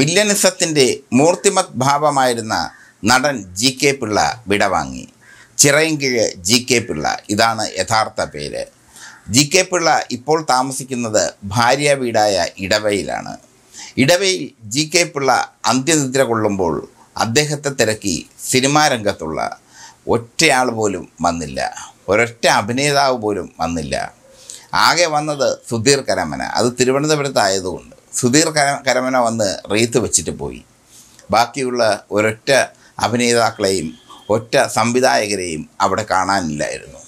ബില്ലനിസത്തിൻ്റെ മൂർത്തിമത് ഭാവമായിരുന്ന നടൻ ജി കെ പിള്ള വിടവാങ്ങി ചിറയൻകീഴ് ജി കെ പിള്ള ഇതാണ് യഥാർത്ഥ പേര് ജി കെ പിള്ള ഇപ്പോൾ താമസിക്കുന്നത് ഭാര്യ വീടായ ഇടവയിലാണ് ഇടവയിൽ ജി കെ പിള്ള അന്ത്യനിദ്ര കൊള്ളുമ്പോൾ അദ്ദേഹത്തെ തിരക്കി സിനിമാ രംഗത്തുള്ള ഒറ്റയാൾ പോലും വന്നില്ല ഒരൊറ്റ അഭിനേതാവ് പോലും വന്നില്ല ആകെ വന്നത് സുധീർ കരമന അത് തിരുവനന്തപുരത്തായതുകൊണ്ട് സുധീർ കരമന വന്ന് റീത്ത് വെച്ചിട്ട് പോയി ബാക്കിയുള്ള ഒരൊറ്റ അഭിനേതാക്കളെയും ഒറ്റ സംവിധായകരെയും അവിടെ കാണാനില്ലായിരുന്നു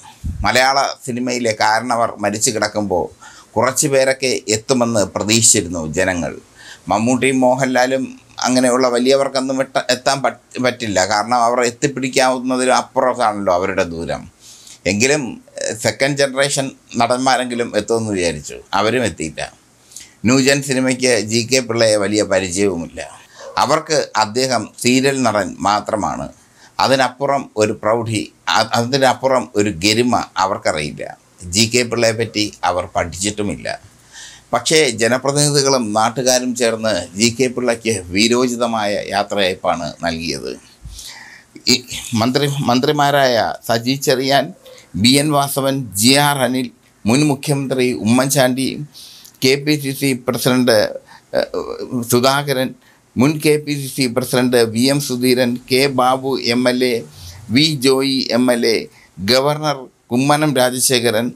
മലയാള സിനിമയിലെ കാരണവർ മരിച്ചു കിടക്കുമ്പോൾ കുറച്ച് പേരൊക്കെ എത്തുമെന്ന് പ്രതീക്ഷിച്ചിരുന്നു ജനങ്ങൾ മമ്മൂട്ടിയും മോഹൻലാലും അങ്ങനെയുള്ള വലിയവർക്കൊന്നും വെട്ട എത്താൻ പറ്റില്ല കാരണം അവർ എത്തിപ്പിടിക്കാവുന്നതിലും അപ്പുറത്താണല്ലോ അവരുടെ ദൂരം എങ്കിലും സെക്കൻഡ് ജനറേഷൻ നടന്മാരെങ്കിലും എത്തുമെന്ന് വിചാരിച്ചു അവരും എത്തിയില്ല ന്യൂജൻ സിനിമയ്ക്ക് ജി കെ പിള്ളയെ വലിയ പരിചയവുമില്ല അവർക്ക് അദ്ദേഹം സീരിയൽ നടൻ മാത്രമാണ് അതിനപ്പുറം ഒരു പ്രൗഢി അതിനപ്പുറം ഒരു ഗരിമ അവർക്കറിയില്ല ജി കെ പിള്ളയെ പറ്റി അവർ പഠിച്ചിട്ടുമില്ല പക്ഷേ ജനപ്രതിനിധികളും നാട്ടുകാരും ചേർന്ന് ജി കെ പിള്ളയ്ക്ക് വീരോചിതമായ യാത്രയയപ്പാണ് നൽകിയത് മന്ത്രി മന്ത്രിമാരായ Saji Cherian B N Vasavan G R Anil മുൻ മുഖ്യമന്ത്രി ഉമ്മൻചാണ്ടിയും K P C C president Sudhakaran മുൻ K P C C president V M Sudheeran K Babu M L A V Joy M L A governor Kummanam Rajasekharan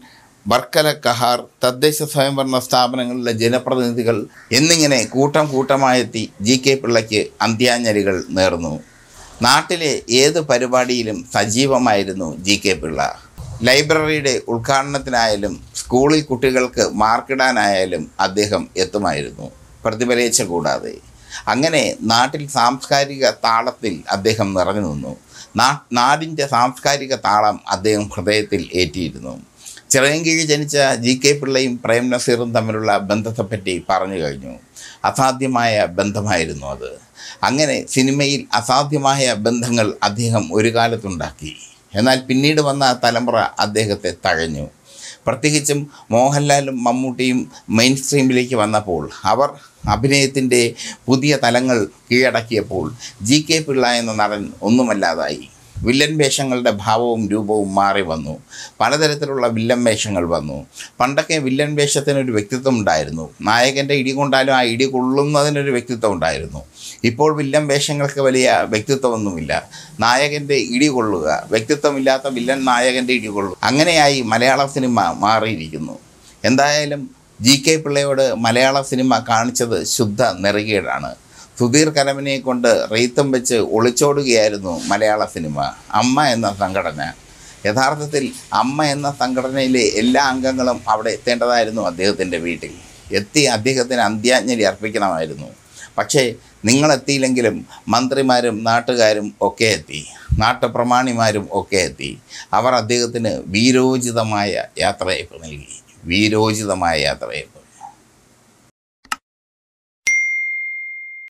Varkala Kahar തദ്ദേശ സ്വയംഭരണ സ്ഥാപനങ്ങളിലെ ജനപ്രതിനിധികൾ എന്നിങ്ങനെ കൂട്ടം കൂട്ടമായെത്തി ജി കെ പിള്ളയ്ക്ക് അന്ത്യാഞ്ജലികൾ നേർന്നു നാട്ടിലെ ഏത് പരിപാടിയിലും സജീവമായിരുന്നു ജി കെ പിള്ള ലൈബ്രറിയുടെ ഉദ്ഘാടനത്തിനായാലും സ്കൂളിൽ കുട്ടികൾക്ക് മാർക്കിടാനായാലും അദ്ദേഹം എത്തുമായിരുന്നു പ്രതിഫലിച്ച കൂടാതെ അങ്ങനെ നാട്ടിൽ സാംസ്കാരിക താളത്തിൽ അദ്ദേഹം നിറഞ്ഞു നിന്നു നാ നാടിൻ്റെ സാംസ്കാരിക താളം അദ്ദേഹം ഹൃദയത്തിൽ ഏറ്റിയിരുന്നു ചിറയൻകീഴ് ജനിച്ച ജി കെ പിള്ളയും പ്രേം നസീറും തമ്മിലുള്ള ബന്ധത്തെപ്പറ്റി പറഞ്ഞു കഴിഞ്ഞു അസാധ്യമായ ബന്ധമായിരുന്നു അത് അങ്ങനെ സിനിമയിൽ അസാധ്യമായ ബന്ധങ്ങൾ അദ്ദേഹം ഒരു കാലത്തുണ്ടാക്കി എന്നാൽ പിന്നീട് വന്ന തലമുറ അദ്ദേഹത്തെ തഴഞ്ഞു പ്രത്യേകിച്ചും മോഹൻലാലും മമ്മൂട്ടിയും മെയിൻ സ്ട്രീമിലേക്ക് വന്നപ്പോൾ അവർ അഭിനയത്തിൻ്റെ പുതിയ തലങ്ങൾ കീഴടക്കിയപ്പോൾ ജി കെ പിള്ള എന്ന നടൻ ഒന്നുമല്ലാതായി വില്ലൻ വേഷങ്ങളുടെ ഭാവവും രൂപവും മാറി വന്നു പലതരത്തിലുള്ള വില്ലൻ വേഷങ്ങൾ വന്നു പണ്ടൊക്കെ വില്ലൻ വേഷത്തിനൊരു വ്യക്തിത്വം ഉണ്ടായിരുന്നു നായകൻ്റെ ഇടി കൊണ്ടാലും ആ ഇടി കൊള്ളുന്നതിനൊരു വ്യക്തിത്വം ഉണ്ടായിരുന്നു ഇപ്പോൾ വില്ലൻ വേഷങ്ങൾക്ക് വലിയ വ്യക്തിത്വമൊന്നുമില്ല നായകൻ്റെ ഇടി കൊള്ളുക വ്യക്തിത്വമില്ലാത്ത വില്ലൻ നായകൻ്റെ ഇടി കൊള്ളുക അങ്ങനെയായി മലയാള സിനിമ മാറിയിരിക്കുന്നു എന്തായാലും ജി കെ പിള്ളയോട് മലയാള സിനിമ കാണിച്ചത് ശുദ്ധ നിറകേടാണ് സുധീർ കരമനയെ കൊണ്ട് റീത്തം വെച്ച് ഒളിച്ചോടുകയായിരുന്നു മലയാള സിനിമ അമ്മ എന്ന സംഘടന യഥാർത്ഥത്തിൽ അമ്മ എന്ന സംഘടനയിലെ എല്ലാ അംഗങ്ങളും അവിടെ എത്തേണ്ടതായിരുന്നു അദ്ദേഹത്തിൻ്റെ വീട്ടിൽ എത്തി അദ്ദേഹത്തിന് അന്ത്യാഞ്ജലി അർപ്പിക്കണമായിരുന്നു പക്ഷേ നിങ്ങളെത്തിയില്ലെങ്കിലും മന്ത്രിമാരും നാട്ടുകാരും ഒക്കെ എത്തി നാട്ടുപ്രമാണിമാരും ഒക്കെ എത്തി അവർ അദ്ദേഹത്തിന് വീരോചിതമായ യാത്രയപ്പ് നൽകി വീരോചിതമായ യാത്രയപ്പ്